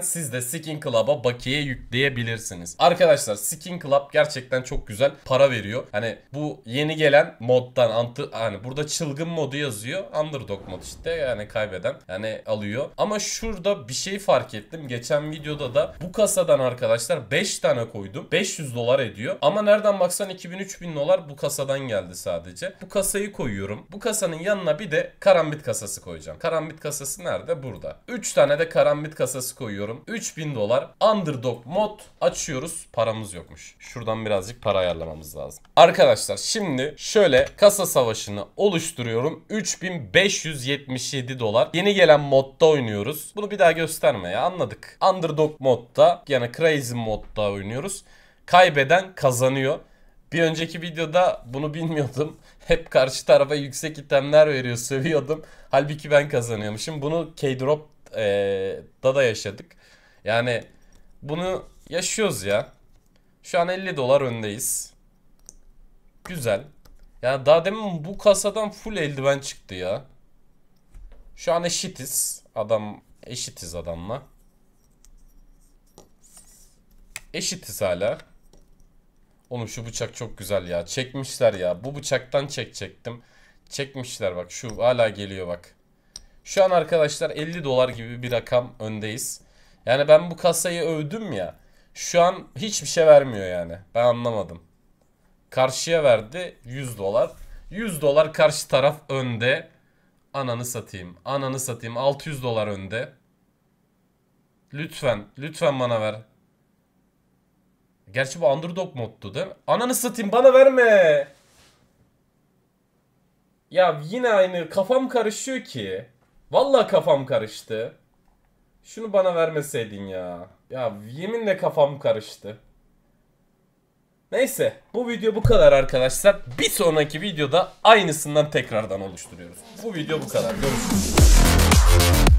isteyen siz de Skin Club'a bakiye yükleyebilirsiniz. Arkadaşlar Skin Club gerçekten çok güzel para veriyor. Hani bu yeni gelen moddan antı hani burada çılgın modu yazıyor. Underdog mod işte yani kaybeden yani alıyor. Ama şurada bir şey fark ettim. Geçen videoda da bu kasadan arkadaşlar 5 tane koydum. 500 dolar ediyor. Ama nereden baksan 2000-3000 dolar bu kasadan geldi sadece. Bu kasayı koyuyorum. Bu kasanın yanına bir de karambit kasası koyacağım. Karambit kasası nerede? Burada. 3 tane de karambit kasası koyuyorum basıyorum. 3000 dolar underdog mod açıyoruz. Paramız yokmuş. Şuradan birazcık para ayarlamamız lazım. Arkadaşlar şimdi şöyle kasa savaşını oluşturuyorum. 3577 dolar. Yeni gelen modda oynuyoruz. Bunu bir daha göstermeye anladık. Underdog modda yani crazy modda oynuyoruz. Kaybeden kazanıyor. Bir önceki videoda bunu bilmiyordum. Hep karşı tarafa yüksek itemler veriyor, sövüyordum. Halbuki ben kazanıyormuşum. Bunu K-Drop e, da da yaşadık. Yani bunu yaşıyoruz ya. Şu an 50 dolar öndeyiz. Güzel. Yani daha demin bu kasadan full eldiven çıktı ya. Şu an eşitiz. Adam eşitiz adamla. Eşitiz hala. Oğlum şu bıçak çok güzel ya. Çekmişler ya. Bu bıçaktan çekecektim. Çekmişler bak. Şu hala geliyor bak. Şu an arkadaşlar 50 dolar gibi bir rakam öndeyiz. Yani ben bu kasayı övdüm ya. Şu an hiçbir şey vermiyor yani. Ben anlamadım. Karşıya verdi 100 dolar. 100 dolar karşı taraf önde. Ananı satayım. Ananı satayım. 600 dolar önde. Lütfen. Lütfen bana ver. Gerçi bu underdog moddu değil mi? Ananı satayım bana verme. Ya yine aynı kafam karışıyor ki. Vallahi kafam karıştı. Şunu bana vermeseydin ya. Ya yeminle kafam karıştı. Neyse bu video bu kadar arkadaşlar. Bir sonraki videoda aynısından tekrardan oluşturuyoruz. Bu video bu kadar. Görüşürüz.